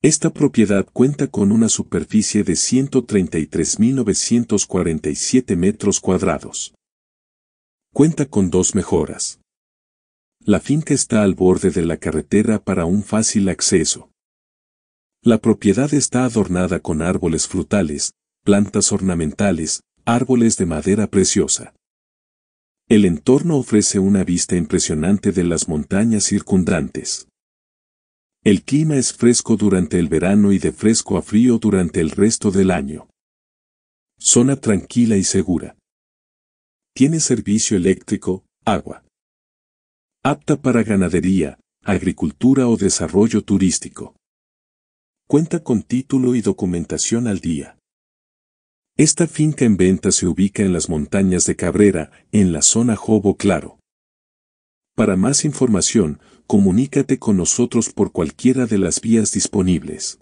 Esta propiedad cuenta con una superficie de 133.947 metros cuadrados. Cuenta con dos mejoras. La finca está al borde de la carretera para un fácil acceso. La propiedad está adornada con árboles frutales, plantas ornamentales, árboles de madera preciosa. El entorno ofrece una vista impresionante de las montañas circundantes. El clima es fresco durante el verano y de fresco a frío durante el resto del año. Zona tranquila y segura. Tiene servicio eléctrico, agua. Apta para ganadería, agricultura o desarrollo turístico. Cuenta con título y documentación al día. Esta finca en venta se ubica en las montañas de Cabrera, en la zona Jobo Claro. Para más información, comunícate con nosotros por cualquiera de las vías disponibles.